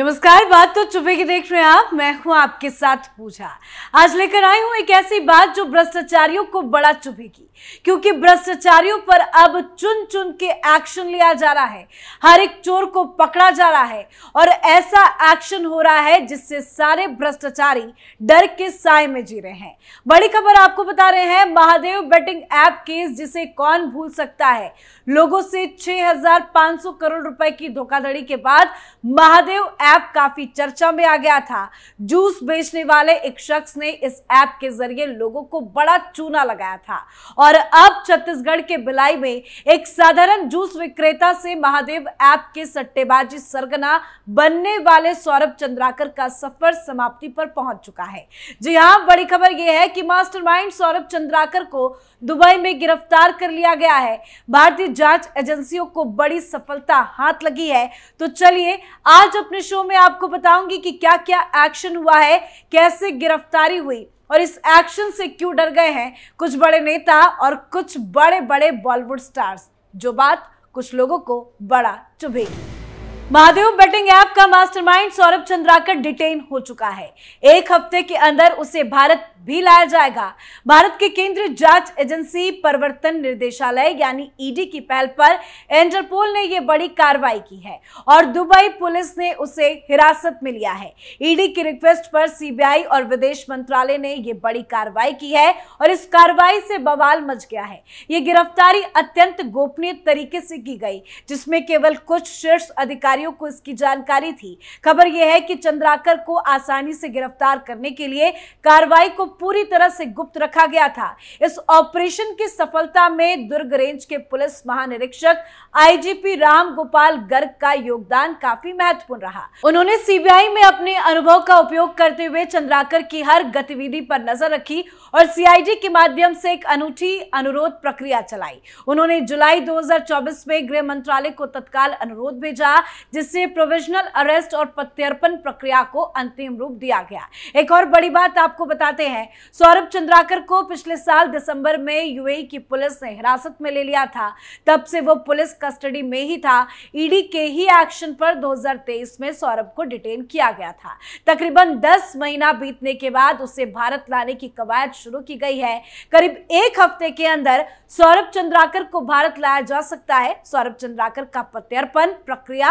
नमस्कार बात तो चुपे की देख रहे हैं आप मैं हूं आपके साथ पूजा आज लेकर आई हूं एक ऐसी बात जो भ्रष्टाचारियों को बड़ा चुभेगी क्योंकि भ्रष्टाचारियों पर अब चुन चुन के एक्शन लिया जा रहा है हर एक चोर को पकड़ा जा रहा है और ऐसा एक्शन हो रहा है जिससे सारे भ्रष्टाचारी डर के साय में जी रहे हैं बड़ी खबर आपको बता रहे हैं महादेव बेटिंग ऐप केस जिसे कौन भूल सकता है लोगों से छह करोड़ रुपए की धोखाधड़ी के बाद महादेव ऐप काफी चर्चा में आ गया था जूस बेचने वाले एक शख्स ने इस ऐप के जरिए लोगों को बड़ा चूना लगाया था और अब छत्तीसगढ़ के बिलाई में एक साधारण जूस विक्रेता से महादेव ऐप के सट्टेबाजी सरगना बनने वाले सौरभ चंद्राकर का सफर समाप्ति पर पहुंच चुका है जी हाँ बड़ी खबर यह है कि मास्टरमाइंड सौरभ चंद्राकर को दुबई में गिरफ्तार कर लिया गया है भारतीय जांच एजेंसियों को बड़ी सफलता हाथ लगी है तो चलिए आज अपने शो में आपको बताऊंगी कि क्या क्या एक्शन हुआ है कैसे गिरफ्तारी हुई और इस एक्शन से क्यों डर गए हैं कुछ बड़े नेता और कुछ बड़े बड़े बॉलीवुड स्टार्स जो बात कुछ लोगों को बड़ा चुभेगी महादेव बेटिंग ऐप का मास्टरमाइंड सौरभ चंद्राकर डिटेन हो चुका है एक हफ्ते के अंदर उसे भारत भी लाया जाएगा भारत के केंद्रीय जांच एजेंसी प्रवर्तन निर्देशालय यानी ईडी e की पहल पर इंटरपोल ने यह बड़ी कार्रवाई की है और दुबई पुलिस ने उसे हिरासत में लिया है ईडी e की रिक्वेस्ट पर सीबीआई और विदेश मंत्रालय ने यह बड़ी कार्रवाई की है और इस कार्रवाई से बवाल मच गया है यह गिरफ्तारी अत्यंत गोपनीय तरीके से की गई जिसमें केवल कुछ शीर्ष अधिकारियों को इसकी जानकारी थी खबर यह है कि चंद्राकर को आसानी से गिरफ्तार करने के लिए कार्रवाई को पूरी तरह से गुप्त रखा गया था इस ऑपरेशन की सफलता में दुर्ग रेंज के पुलिस महानिरीक्षक आईजीपी राम गोपाल गर्ग का योगदान काफी महत्वपूर्ण रहा उन्होंने सीबीआई में अपने अनुभव का उपयोग करते हुए चंद्राकर की हर गतिविधि पर नजर रखी और सीआईडी के माध्यम से एक अनूठी अनुरोध प्रक्रिया चलाई उन्होंने जुलाई दो में गृह मंत्रालय को तत्काल अनुरोध भेजा जिससे प्रोविजनल अरेस्ट और प्रत्यर्पण प्रक्रिया को अंतिम रूप दिया गया एक और बड़ी बात आपको बताते हैं हैं सौरभ चंद्राकर को पिछले साल दिसंबर में यूएई की पुलिस ने हिरासत में ले लिया था तब से वो पुलिस कस्टडी में ही था ईडी के ही एक्शन पर 2023 में सौरभ को डिटेन किया गया था तकरीबन 10 महीना बीतने के बाद उसे भारत लाने की कवायद शुरू की गई है करीब एक हफ्ते के अंदर सौरभ चंद्राकर को भारत लाया जा सकता है सौरभ चंद्राकर का प्रत्यर्पण प्रक्रिया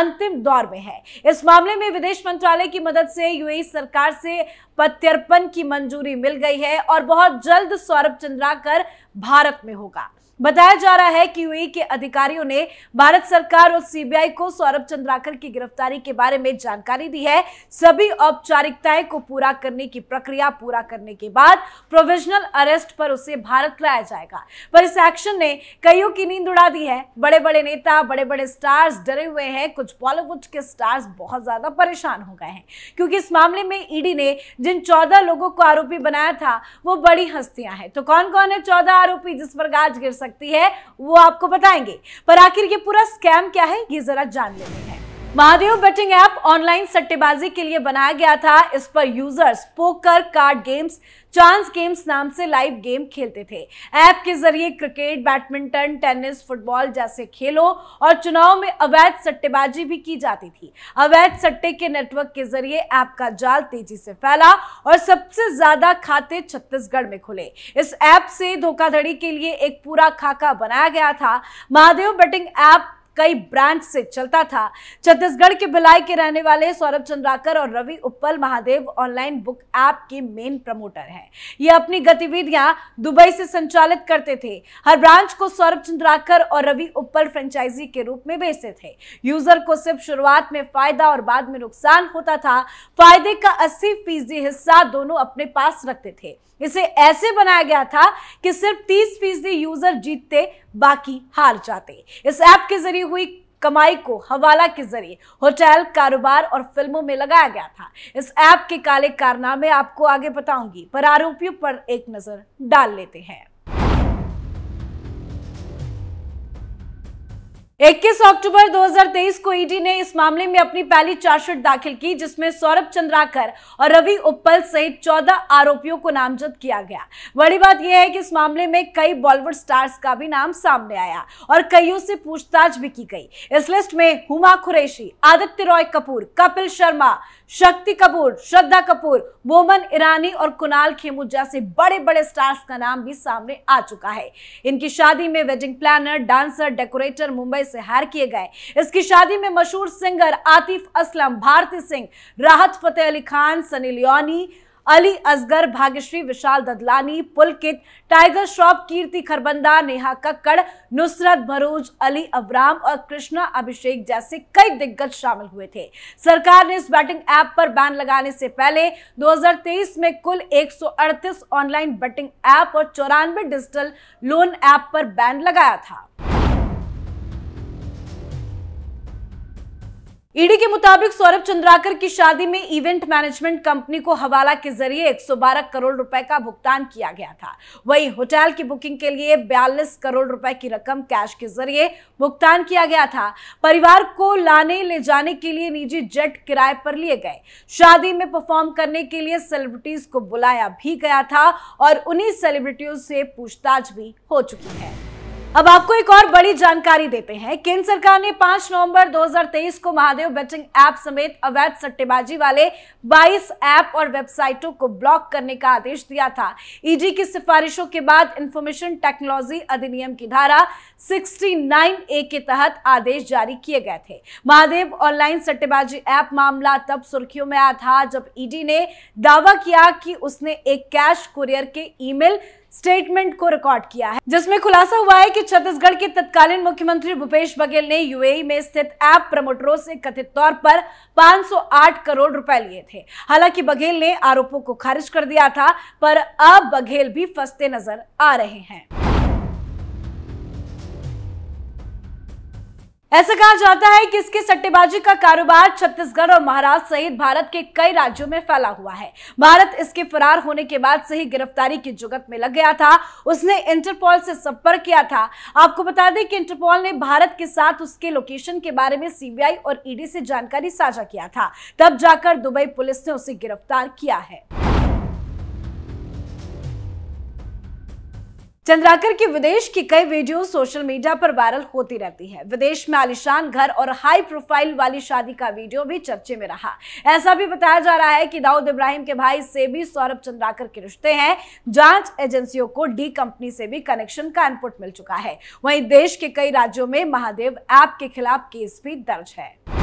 अंतिम दौर में है इस मामले में विदेश मंत्रालय की मदद से यूएई सरकार से प्रत्यर्पण की मंजूरी मिल गई है और बहुत जल्द सौरभ चंद्राकर भारत में होगा बताया जा रहा है कि यूएई के अधिकारियों ने भारत सरकार और सीबीआई को सौरभ चंद्राकर की गिरफ्तारी के बारे में जानकारी दी है सभी औपचारिकताएं को पूरा करने की प्रक्रिया पूरा करने के बाद प्रोविजनल अरेस्ट पर उसे भारत लाया जाएगा पर इस एक्शन ने कईयों की नींद उड़ा दी है बड़े बड़े नेता बड़े बड़े स्टार्स डरे हुए हैं कुछ बॉलीवुड के स्टार्स बहुत ज्यादा परेशान हो गए हैं क्योंकि इस मामले में ईडी ने जिन चौदह लोगों को आरोपी बनाया था वो बड़ी हस्तियां हैं तो कौन कौन है चौदह आरोपी जिस पर गाज गिर सकते सकती है वो आपको बताएंगे पर आखिर ये पूरा स्कैम क्या है ये जरा जान लेते हैं महादेव बेटिंग ऐप ऑनलाइन सट्टेबाजी के लिए बनाया गया था इस पर users poker card games chance games नाम से लाइव गेम खेलते थे ऐप के जरिए क्रिकेट बैडमिंटन टेनिस फुटबॉल जैसे खेलों और चुनाव में अवैध सट्टेबाजी भी की जाती थी अवैध सट्टे के नेटवर्क के जरिए ऐप का जाल तेजी से फैला और सबसे ज्यादा खाते छत्तीसगढ़ में खुले इस ऐप से धोखाधड़ी के लिए एक पूरा खाका बनाया गया था महादेव बेटिंग ऐप कई ब्रांच से चलता था छत्तीसगढ़ के भिलाई के रहने वाले सौरभ चंद्राकर और Ravi Uppal Mahadev online book app के मेन प्रमोटर हैं ये अपनी गतिविधियां दुबई से संचालित करते थे हर ब्रांच को सौरभ चंद्राकर और रवि उपल फ्रेंचाइजी के रूप में बेचते थे यूजर को सिर्फ शुरुआत में फायदा और बाद में नुकसान होता था फायदे का अस्सी हिस्सा दोनों अपने पास रखते थे इसे ऐसे बनाया गया था कि सिर्फ 30 फीसदी यूजर जीतते बाकी हार जाते इस ऐप के जरिए हुई कमाई को हवाला के जरिए होटल कारोबार और फिल्मों में लगाया गया था इस ऐप के काले कारनामे आपको आगे बताऊंगी पर आरोपियों पर एक नजर डाल लेते हैं 21 अक्टूबर 2023 को ईडी ने इस मामले में अपनी पहली चार्जशीट दाखिल की जिसमें सौरभ चंद्राकर और रवि उपल सहित 14 आरोपियों को नामजद किया गया बड़ी बात यह है कि इस मामले में कई बॉलीवुड स्टार्स का भी नाम सामने आया और कईयों से पूछताछ भी की गई इस लिस्ट में हुमा कुरैशी आदित्य रॉय कपूर कपिल शर्मा शक्ति कपूर श्रद्धा कपूर मोमन ईरानी और कुणाल खेमू जैसे बड़े बड़े स्टार्स का नाम भी सामने आ चुका है इनकी शादी में wedding planner dancer decorator Mumbai से हैर किए गए इसकी शादी में मशहूर सिंगर आतिफ असलम भारती सिंह राहत फतेह अली खान सनी लियोनी अली असगर भाग्यश्री विशाल ददलानी पुलकित टाइगर श्रॉफ कीर्ति खरबंदा नेहा कक्कड़ नुसरत भरूज अली अब्राम और कृष्णा अभिषेक जैसे कई दिग्गज शामिल हुए थे सरकार ने इस बैटिंग ऐप पर बैन लगाने से पहले 2023 में कुल 138 ऑनलाइन बैटिंग ऐप और चौरानवे डिजिटल लोन ऐप पर बैन लगाया था ईडी के मुताबिक सौरभ चंद्राकर की शादी में इवेंट मैनेजमेंट कंपनी को हवाला के जरिए 112 करोड़ रुपए का भुगतान किया गया था वहीं होटल की बुकिंग के लिए 42 करोड़ रुपए की रकम कैश के जरिए भुगतान किया गया था परिवार को लाने ले जाने के लिए निजी जेट किराए पर लिए गए शादी में परफॉर्म करने के लिए सेलिब्रिटीज को बुलाया भी गया था और उन्हीं सेलिब्रिटियों से पूछताछ भी हो चुकी है अब आपको एक और बड़ी जानकारी देते हैं केंद्र सरकार ने 5 नवंबर 2023 को महादेव बेटिंग ऐप समेत अवैध सट्टेबाजी वाले 22 ऐप और वेबसाइटों को ब्लॉक करने का आदेश दिया था ईडी की सिफारिशों के बाद इंफॉर्मेशन टेक्नोलॉजी अधिनियम की धारा 69 ए के तहत आदेश जारी किए गए थे महादेव ऑनलाइन सट्टेबाजी ऐप मामला तब सुर्खियों में आया था जब ईडी ने दावा किया कि उसने एक कैश कुरियर के ईमेल स्टेटमेंट को रिकॉर्ड किया है जिसमें खुलासा हुआ है कि छत्तीसगढ़ के तत्कालीन मुख्यमंत्री भूपेश बघेल ने यूएई e में स्थित ऐप प्रमोटरों से कथित तौर पर 508 करोड़ रुपए लिए थे हालांकि बघेल ने आरोपों को खारिज कर दिया था पर अब बघेल भी फंसते नजर आ रहे हैं ऐसा कहा जाता है कि इसके सट्टेबाजी का कारोबार छत्तीसगढ़ और महाराष्ट्र सहित भारत के कई राज्यों में फैला हुआ है भारत इसके फरार होने के बाद से ही गिरफ्तारी की जुगत में लग गया था उसने इंटरपोल से संपर्क किया था आपको बता दें कि इंटरपोल ने भारत के साथ उसके लोकेशन के बारे में सीबीआई और ईडी से जानकारी साझा किया था तब जाकर दुबई पुलिस ने उसे गिरफ्तार किया है चंद्राकर की विदेश की कई वीडियो सोशल मीडिया पर वायरल होती रहती है विदेश में आलिशान घर और हाई प्रोफाइल वाली शादी का वीडियो भी चर्चे में रहा ऐसा भी बताया जा रहा है कि दाऊद इब्राहिम के भाई से भी सौरभ चंद्राकर के रिश्ते हैं जांच एजेंसियों को डी कंपनी से भी कनेक्शन का इनपुट मिल चुका है वहीं देश के कई राज्यों में महादेव ऐप के खिलाफ केस भी दर्ज है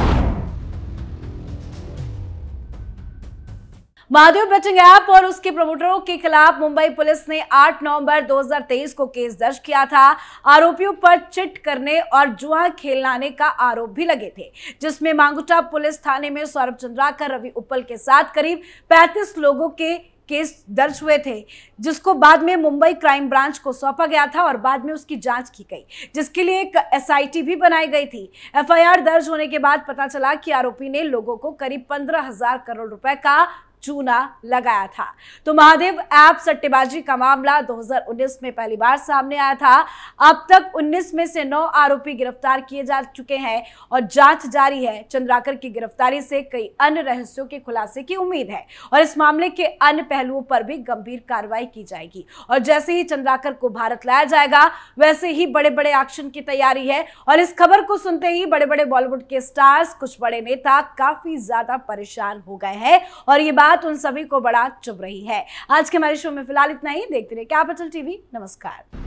महादेव बेटिंग ऐप और उसके प्रमोटरों के खिलाफ मुंबई पुलिस ने 8 नवंबर 2023 को केस दर्ज किया था आरोपियों पर चिट करने और जुआ खेलने का आरोप भी लगे थे जिसमें मांगुटा पुलिस थाने में सौरभ चंद्राकर रवि उपल के साथ करीब 35 लोगों के केस दर्ज हुए थे जिसको बाद में मुंबई क्राइम ब्रांच को सौंपा गया था और बाद में उसकी जांच की गई जिसके लिए एक एसआईटी भी बनाई गई थी एफआईआर दर्ज होने के बाद पता चला कि आरोपी ने लोगों को करीब पंद्रह हजार करोड़ रुपए का चूना लगाया था तो महादेव ऐप सट्टेबाजी का मामला 2019 में पहली बार सामने आया था अब तक 19 में से 9 आरोपी गिरफ्तार किए जा चुके हैं और जांच जारी है चंद्राकर की गिरफ्तारी से कई अन्य रहस्यों के खुलासे की उम्मीद है और इस मामले के अन्य पहलुओं पर भी गंभीर कार्रवाई की जाएगी और जैसे ही चंद्राकर को भारत लाया जाएगा वैसे ही बड़े बड़े एक्शन की तैयारी है और इस खबर को सुनते ही बड़े बड़े बॉलीवुड के स्टार्स कुछ बड़े नेता काफी ज्यादा परेशान हो गए हैं और ये बात बात उन सभी को बड़ा चुभ रही है आज के हमारे शो में फिलहाल इतना ही देखते रहे कैपिटल टीवी नमस्कार